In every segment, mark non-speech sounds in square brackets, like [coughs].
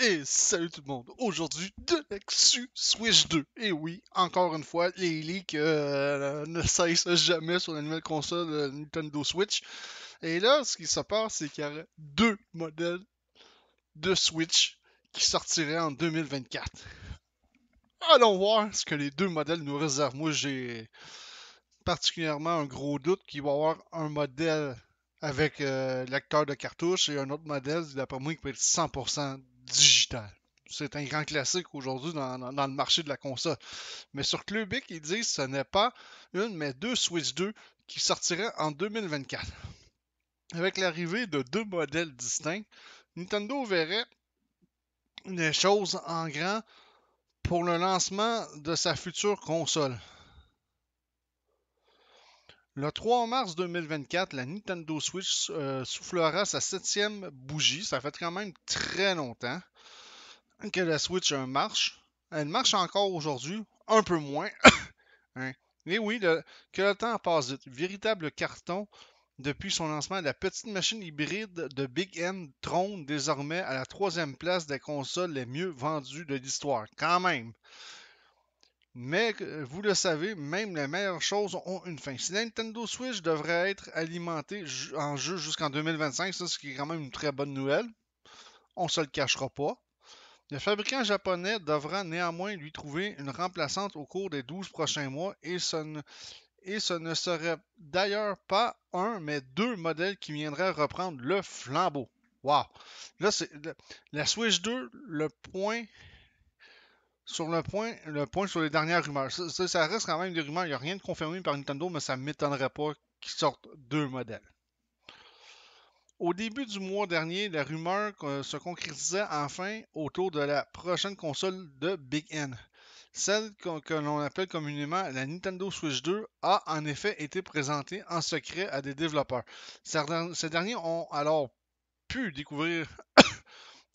Et salut tout le monde! Aujourd'hui, de l'exu Switch 2. Et oui, encore une fois, les leaks euh, ne cessent jamais sur la nouvelle console de euh, Nintendo Switch. Et là, ce qui se passe, c'est qu'il y aurait deux modèles de Switch qui sortiraient en 2024. Allons voir ce que les deux modèles nous réservent. Moi, j'ai particulièrement un gros doute qu'il va y avoir un modèle avec euh, l'acteur de cartouche et un autre modèle, d'après moi, qui peut être 100% digital. C'est un grand classique aujourd'hui dans, le marché de la console. Mais sur Clubic, ils disent que ce n'est pas une, mais deux Switch 2 qui sortiraient en 2024. Avec l'arrivée de deux modèles distincts, Nintendo verrait les choses en grand pour le lancement de sa future console. Le 3 mars 2024, la Nintendo Switch euh, soufflera sa septième bougie. Ça fait quand même très longtemps que la Switch marche. Elle marche encore aujourd'hui, un peu moins. Mais [coughs] hein. oui, que le temps passe Véritable carton depuis son lancement, la petite machine hybride de Big M trône désormais à la troisième place des consoles les mieux vendues de l'histoire. Quand même. Mais euh, vous le savez, même les meilleures choses ont une fin. Si Nintendo Switch devrait être alimentée en jeu jusqu'en 2025, ça ce qui est quand même une très bonne nouvelle. On ne se le cachera pas. Le fabricant japonais devra néanmoins lui trouver une remplaçante au cours des 12 prochains mois et ce ne, et ce ne serait d'ailleurs pas un, mais deux modèles qui viendraient reprendre le flambeau. Wow! la Switch 2, le point sur le point, le point sur les dernières rumeurs. Ça, reste quand même des rumeurs. Il n'y a rien de confirmé par Nintendo, mais ça ne m'étonnerait pas qu'ils sortent deux modèles. Au début du mois dernier, la rumeur euh, se concrétisait enfin autour de la prochaine console de Big N. Celle que l'on appelle communément la Nintendo Switch 2 a en effet été présentée en secret à des développeurs. Ces derniers ont alors pu découvrir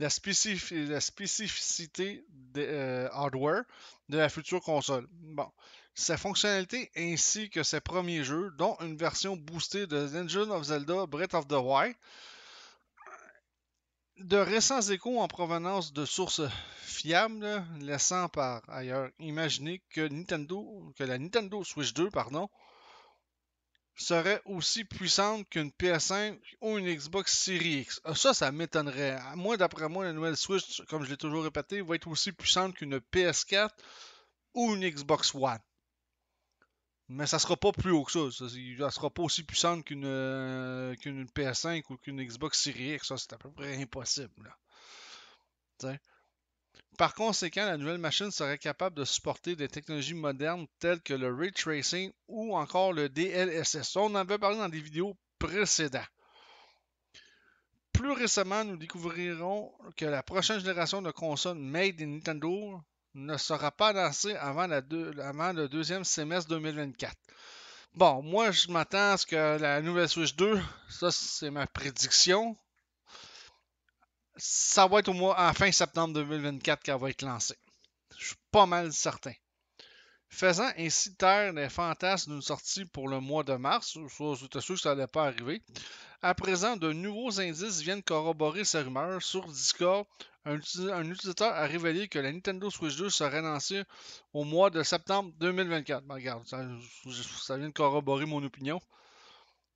la, spécificité de, euh, hardware de la future console. Bon, sa fonctionnalité ainsi que ses premiers jeux, dont une version boostée de Legend of Zelda Breath of the Wild, de récents échos en provenance de sources fiables laissant par ailleurs imaginer que, que la Nintendo Switch 2 pardon, serait aussi puissante qu'une PS5 ou une Xbox Series X. Ah, ça, ça m'étonnerait. Moi, d'après moi, la nouvelle Switch, comme je l'ai toujours répété, va être aussi puissante qu'une PS4 ou une Xbox One. Mais ça ne sera pas plus haut que ça. Ça, ne sera pas aussi puissante qu'une euh, qu'une PS5 ou qu'une Xbox Series X. Ça, c'est à peu près impossible. Là. Par conséquent, la nouvelle machine serait capable de supporter des technologies modernes telles que le ray tracing ou encore le DLSS. On en avait parlé dans des vidéos précédentes. Plus récemment, nous découvrirons que la prochaine génération de consoles made in Nintendo ne sera pas lancée avant, la le deuxième semestre 2024. Bon, moi, je m'attends à ce que la nouvelle Switch 2, ça c'est ma prédiction, ça va être au mois, à fin septembre 2024 qu'elle va être lancée. Je suis pas mal certain. Faisant ainsi taire les fantasmes d'une sortie pour le mois de mars, suis sûr que ça n'allait pas arriver. À présent, de nouveaux indices viennent corroborer ces rumeurs. Sur Discord, un, utilisateur a révélé que la Nintendo Switch 2 serait lancée au mois de septembre 2024. Ben, regarde, ça, vient de corroborer mon opinion.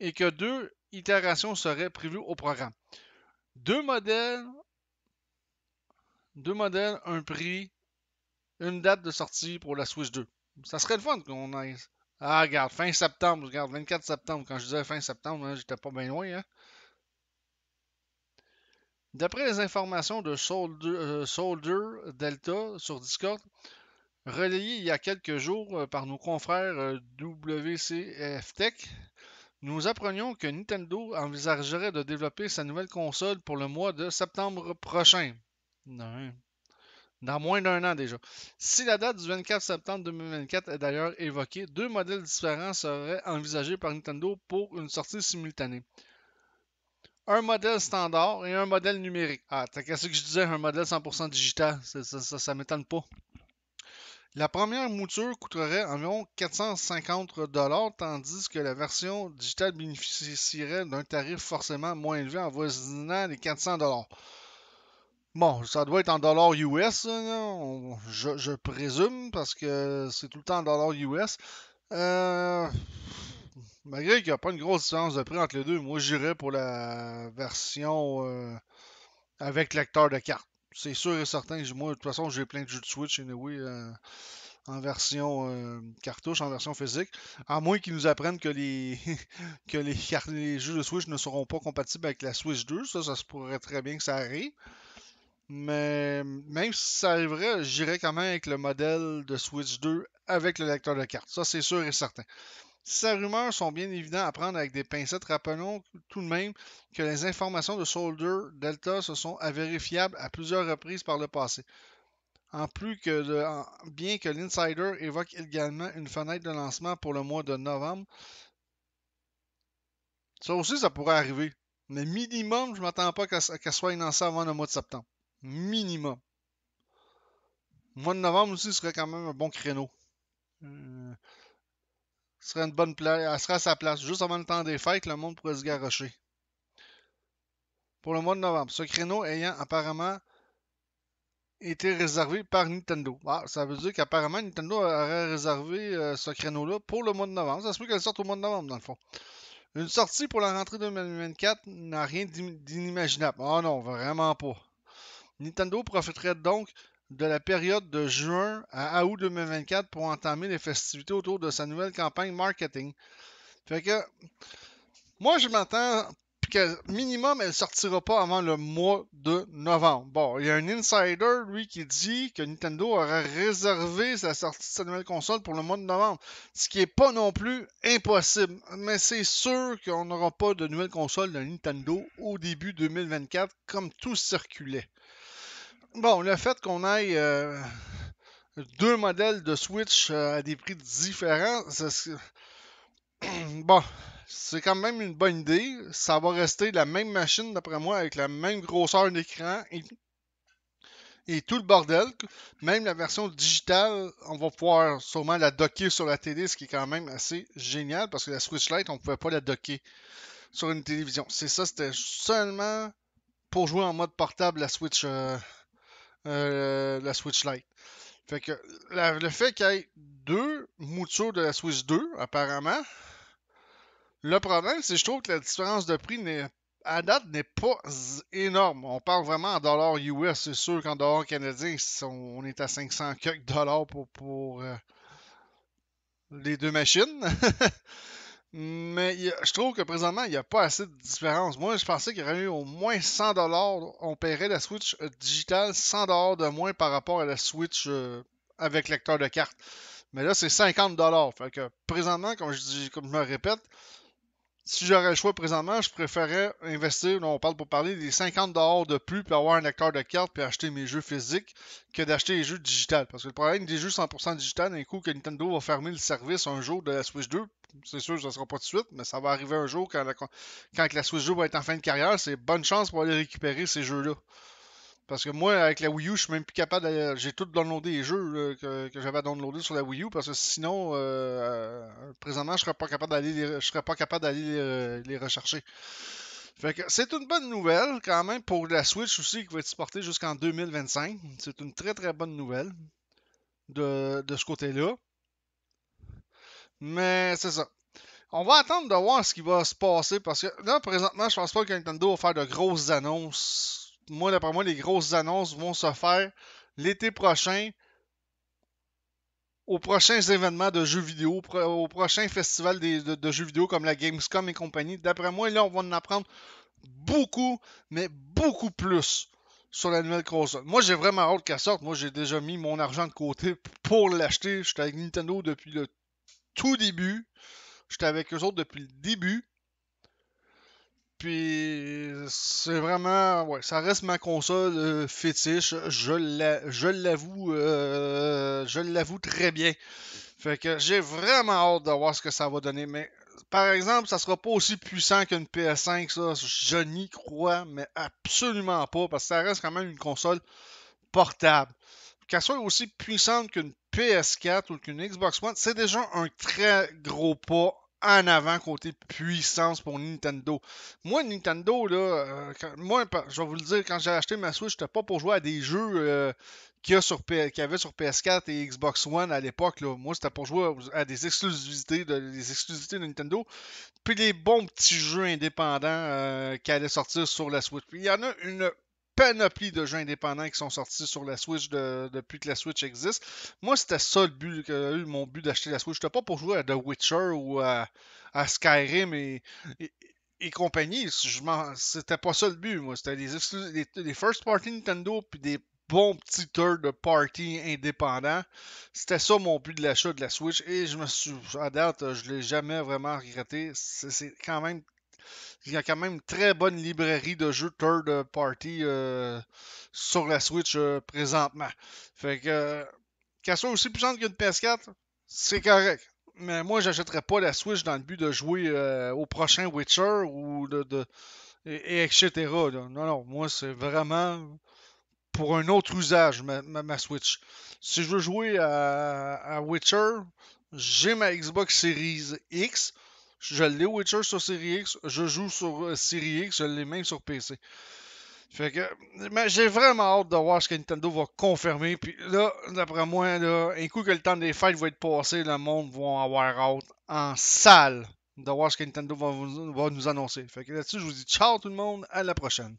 Et que deux itérations seraient prévues au programme. Deux modèles. Deux modèles, un prix, une date de sortie pour la Switch 2. Ça serait le fun qu'on aille. Ah, regarde, fin septembre, regarde, 24 septembre. Quand je disais fin septembre, hein, j'étais pas bien loin. Hein. D'après les informations de Soldier, euh, Soldier, Delta sur Discord, relayées il y a quelques jours euh, par nos confrères euh, WCF Tech, nous apprenions que Nintendo envisagerait de développer sa nouvelle console pour le mois de septembre prochain. Non. Dans moins d'un an déjà. Si la date du 24 septembre 2024 est d'ailleurs évoquée, deux modèles différents seraient envisagés par Nintendo pour une sortie simultanée. Un modèle standard et un modèle numérique. Ah, t'as ce que je disais, un modèle 100% digital, ça, ça, ça m'étonne pas. La première mouture coûterait environ 450 tandis que la version digitale bénéficierait d'un tarif forcément moins élevé en voisinant les 400 Bon, ça doit être en dollars US, je, présume, parce que c'est tout le temps en dollars US. Euh, malgré qu'il n'y a pas une grosse différence de prix entre les deux, moi j'irais pour la version euh, avec lecteur de carte c'est sûr et certain moi, de toute façon, j'ai plein de jeux de Switch, et euh, en version euh, cartouche, en version physique. À moins qu'ils nous apprennent que les [laughs] que les, les, jeux de Switch ne seront pas compatibles avec la Switch 2. Ça, ça se pourrait très bien que ça arrive. Mais même si ça arriverait, j'irais quand même avec le modèle de Switch 2 avec le lecteur de cartes. Ça, c'est sûr et certain. Ces rumeurs sont bien évidentes à prendre avec des pincettes. Rappelons tout de même que les informations de Soldier Delta se sont avérées à plusieurs reprises par le passé. En plus que de, bien que l'insider évoque également une fenêtre de lancement pour le mois de novembre, ça aussi, ça pourrait arriver. Mais minimum, je ne m'attends pas qu'elle soit énoncée avant le mois de septembre. Minimum. Le mois de novembre aussi serait quand même un bon créneau. Euh, une bonne place. Elle serait à sa place. Juste avant le temps des fêtes, le monde pourrait se garocher. Pour le mois de novembre. Ce créneau ayant apparemment été réservé par Nintendo. Ah, ça veut dire qu'apparemment Nintendo aurait réservé euh, ce créneau-là pour le mois de novembre. Ça se peut qu'elle sorte au mois de novembre, dans le fond. Une sortie pour la rentrée 2024 n'a rien d'inimaginable. Ah oh non, vraiment pas. Nintendo profiterait donc de la période de juin à août 2024 pour entamer les festivités autour de sa nouvelle campagne marketing. Fait que moi je m'attends que minimum elle sortira pas avant le mois de novembre. Bon, il y a un insider lui qui dit que Nintendo aura réservé sa sortie de sa nouvelle console pour le mois de novembre, ce qui n'est pas non plus impossible, mais c'est sûr qu'on n'aura pas de nouvelle console de Nintendo au début 2024 comme tout circulait bon, le fait qu'on aille euh, deux modèles de Switch euh, à des prix différents, [clears throat] bon, c'est quand même une bonne idée. Ça va rester la même machine, d'après moi, avec la même grosseur d'écran et, tout le bordel. Même la version digitale, on va pouvoir sûrement la docker sur la télé, ce qui est quand même assez génial parce que la Switch Lite, on ne pouvait pas la docker sur une télévision. C'est ça, c'était seulement pour jouer en mode portable la Switch, euh, euh, la Switch Lite. Fait que le fait qu'il y ait deux moutures de la Switch 2, apparemment, le problème, c'est que je trouve que la différence de prix à date n'est pas énorme. On parle vraiment en dollars US, c'est sûr qu'en dollars canadiens, on est à 500 pour, euh, les deux machines. [laughs] Mais je trouve que présentement, il n'y a pas assez de différence. Moi, je pensais qu'il y aurait eu au moins 100 On paierait la Switch euh, digitale 100 de moins par rapport à la Switch euh, avec lecteur de carte. Mais là, c'est 50 Fait que présentement, comme je, dis, comme je me répète, si j'aurais le choix présentement, je préférais investir, on parle pour parler des 50 de plus pour avoir un lecteur de cartes puis acheter mes jeux physiques que d'acheter les jeux digitales. Parce que le problème des jeux 100% digital, d'un coup que Nintendo va fermer le service un jour de la Switch 2, c'est sûr que ça sera pas tout de suite, mais ça va arriver un jour quand la, quand la Switch 2 va être en fin de carrière, c'est bonne chance pour aller récupérer ces jeux-là. Parce que moi, avec la Wii U, je suis même plus capable. J'ai tout downloadé les jeux que, j'avais à sur la Wii U. Parce que sinon, euh, présentement, je serais pas capable d'aller les, rechercher. c'est une bonne nouvelle quand même pour la Switch aussi qui va être supportée jusqu'en 2025. C'est une très très bonne nouvelle de, ce côté-là. Mais c'est ça. On va attendre de voir ce qui va se passer parce que là, présentement, je pense pas que Nintendo va faire de grosses annonces. Moi, d'après moi, les grosses annonces vont se faire l'été prochain aux prochains événements de jeux vidéo, au prochains festivals de, jeux vidéo comme la Gamescom et compagnie. D'après moi, là, on va en apprendre beaucoup, mais beaucoup plus sur la nouvelle console. Moi, j'ai vraiment hâte qu'elle sorte. Moi, j'ai déjà mis mon argent de côté pour l'acheter. J'étais avec Nintendo depuis le tout début. J'étais avec eux autres depuis le début. Puis c'est vraiment. ça reste ma console euh, fétiche. Je l'avoue. Euh, je l'avoue très bien. Fait que j'ai vraiment hâte de voir ce que ça va donner. Mais par exemple, ça sera pas aussi puissant qu'une PS5, ça. Je n'y crois, mais absolument pas. Parce que ça reste quand même une console portable. Qu'elle soit aussi puissante qu'une PS4 ou qu'une Xbox One, c'est déjà un très gros pas en avant côté puissance pour Nintendo. Moi, Nintendo, là, euh, moi, je vais vous le dire, quand j'ai acheté ma Switch, c'était pas pour jouer à des jeux euh, qui qu'il y, avait sur PS4 et Xbox One à l'époque. Moi, c'était pour jouer à des exclusivités de, des exclusivités de Nintendo. Puis les bons petits jeux indépendants euh, qui allaient sortir sur la Switch. il y en a une panoplie de jeux indépendants qui sont sortis sur la Switch depuis que la Switch existe. Moi, c'était ça le but, euh, mon but d'acheter la Switch. C'était pas pour jouer à The Witcher ou à, Skyrim et, et, Ce compagnie. C'était pas ça le but, moi. C'était des, first party Nintendo puis des bons petits heures de party indépendants. C'était ça mon but de l'achat de la Switch et je me suis, à date, je l'ai jamais vraiment regretté. C'est quand même il y a quand même une très bonne librairie de jeux third party euh, sur la Switch euh, présentement. Fait que euh, qu'elle soit aussi puissante qu'une PS4, c'est correct. Mais moi, j'achèterais pas la Switch dans le but de jouer au prochain Witcher ou de, et, etc. Non, non, moi, c'est vraiment pour un autre usage, ma, Switch. Si je veux jouer à Witcher, j'ai ma Xbox Series X. Je l'ai Witcher sur Series X, je joue sur euh, Series X, je l'ai même sur PC. Fait que, mais j'ai vraiment hâte de voir ce que Nintendo va confirmer. Puis là, d'après moi, là, un coup que le temps des fêtes va être passé, le monde va avoir hâte en salle de voir ce que Nintendo va nous annoncer. Fait que là-dessus, je vous dis ciao tout le monde, à la prochaine.